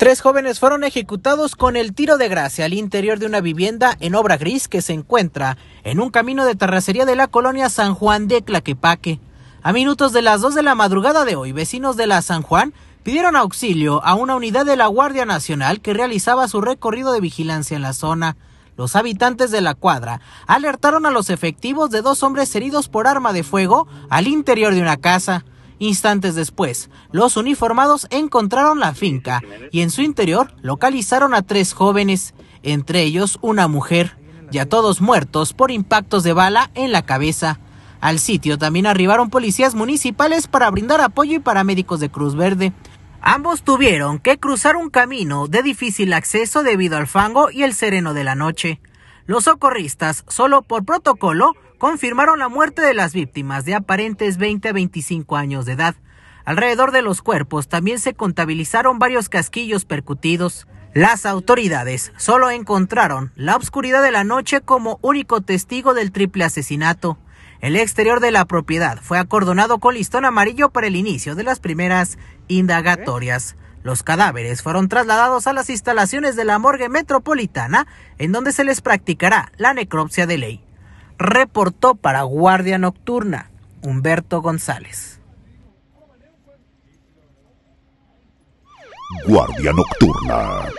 Tres jóvenes fueron ejecutados con el tiro de gracia al interior de una vivienda en obra gris que se encuentra en un camino de terracería de la colonia San Juan de Claquepaque. A minutos de las 2 de la madrugada de hoy, vecinos de la San Juan pidieron auxilio a una unidad de la Guardia Nacional que realizaba su recorrido de vigilancia en la zona. Los habitantes de la cuadra alertaron a los efectivos de dos hombres heridos por arma de fuego al interior de una casa. Instantes después, los uniformados encontraron la finca y en su interior localizaron a tres jóvenes, entre ellos una mujer, ya todos muertos por impactos de bala en la cabeza. Al sitio también arribaron policías municipales para brindar apoyo y paramédicos de Cruz Verde. Ambos tuvieron que cruzar un camino de difícil acceso debido al fango y el sereno de la noche. Los socorristas, solo por protocolo, confirmaron la muerte de las víctimas de aparentes 20 a 25 años de edad. Alrededor de los cuerpos también se contabilizaron varios casquillos percutidos. Las autoridades solo encontraron la obscuridad de la noche como único testigo del triple asesinato. El exterior de la propiedad fue acordonado con listón amarillo para el inicio de las primeras indagatorias. Los cadáveres fueron trasladados a las instalaciones de la morgue metropolitana, en donde se les practicará la necropsia de ley. Reportó para Guardia Nocturna Humberto González. Guardia Nocturna.